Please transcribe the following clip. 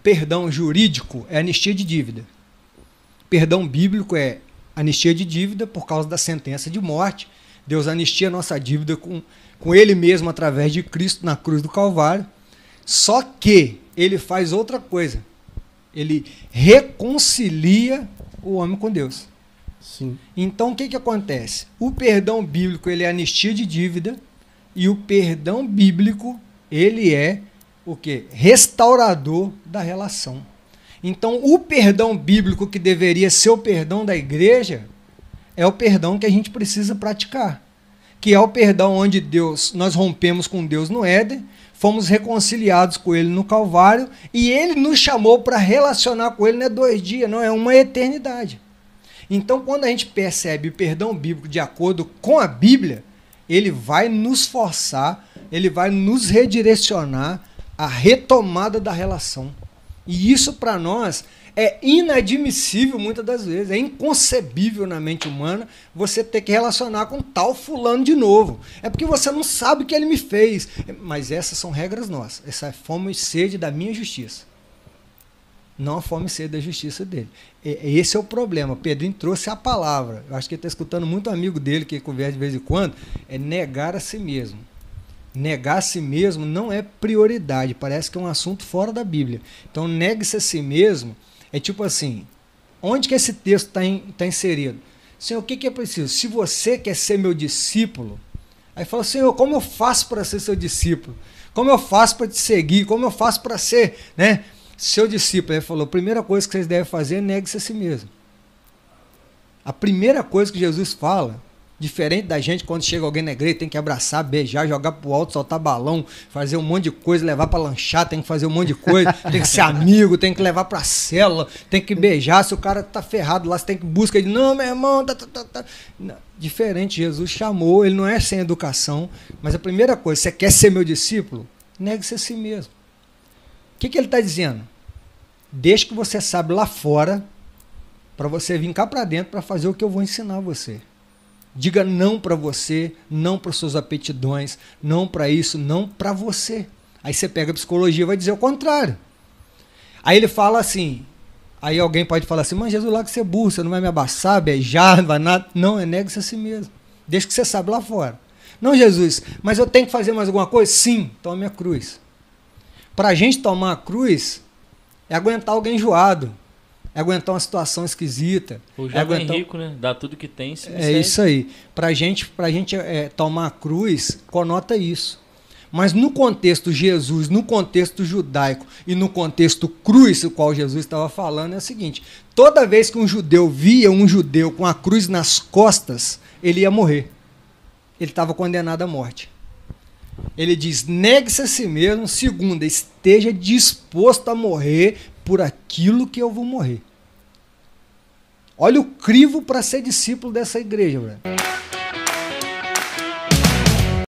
Perdão jurídico é anistia de dívida. Perdão bíblico é anistia de dívida por causa da sentença de morte. Deus anistia a nossa dívida com, com Ele mesmo através de Cristo na cruz do Calvário. Só que ele faz outra coisa. Ele reconcilia o homem com Deus. Sim. Então o que, que acontece? O perdão bíblico ele é anistia de dívida e o perdão bíblico ele é o que? Restaurador da relação. Então, o perdão bíblico que deveria ser o perdão da igreja é o perdão que a gente precisa praticar, que é o perdão onde Deus, nós rompemos com Deus no Éden, fomos reconciliados com ele no Calvário e ele nos chamou para relacionar com ele não é dois dias, não é uma eternidade. Então, quando a gente percebe o perdão bíblico de acordo com a Bíblia, ele vai nos forçar, ele vai nos redirecionar à retomada da relação. E isso para nós é inadmissível muitas das vezes, é inconcebível na mente humana você ter que relacionar com tal fulano de novo. É porque você não sabe o que ele me fez. Mas essas são regras nossas. Essa é fome e sede da minha justiça não a fome e sede da justiça dele. esse é o problema. Pedrinho trouxe a palavra. Eu acho que ele está escutando muito amigo dele que conversa de vez em quando. É negar a si mesmo. Negar a si mesmo não é prioridade. Parece que é um assunto fora da Bíblia. Então, negue-se a si mesmo é tipo assim: onde que esse texto está tá inserido? Senhor, o que, que é preciso? Se você quer ser meu discípulo, aí fala, Senhor, como eu faço para ser seu discípulo? Como eu faço para te seguir? Como eu faço para ser, né? Seu discípulo, ele falou: a primeira coisa que vocês devem fazer é negue-se a si mesmo. A primeira coisa que Jesus fala, diferente da gente quando chega alguém na igreja, tem que abraçar, beijar, jogar pro alto, soltar balão, fazer um monte de coisa, levar para lanchar, tem que fazer um monte de coisa, tem que ser amigo, tem que levar pra cela, tem que beijar, se o cara tá ferrado lá, você tem que buscar ele, não, meu irmão, tá, tá, tá, tá. Não. Diferente, Jesus chamou, ele não é sem educação, mas a primeira coisa, você quer ser meu discípulo? Negue-se a si mesmo que, que ele está dizendo? Desde que você sabe lá fora, para você vir cá para dentro para fazer o que eu vou ensinar você. Diga não para você, não para suas aptidões, não para isso, não para você. Aí você pega a psicologia e vai dizer o contrário. Aí ele fala assim, Aí alguém pode falar assim, mas Jesus lá que você é burro, você não vai me abaçar, beijar, não vai nada. Não, é nega se a si mesmo. Deixa que você sabe lá fora. Não, Jesus, mas eu tenho que fazer mais alguma coisa? Sim, tome a cruz. Para a gente tomar a cruz é aguentar alguém enjoado, é aguentar uma situação esquisita. O é jovem é aguentar... rico, né? Dá tudo que tem. Se é isso aí. Para gente, pra gente é, tomar a cruz, conota isso. Mas no contexto Jesus, no contexto judaico e no contexto cruz, o qual Jesus estava falando, é o seguinte: toda vez que um judeu via um judeu com a cruz nas costas, ele ia morrer. Ele estava condenado à morte. Ele diz: negue-se a si mesmo. Segunda, esteja disposto a morrer por aquilo que eu vou morrer. Olha o crivo para ser discípulo dessa igreja, velho.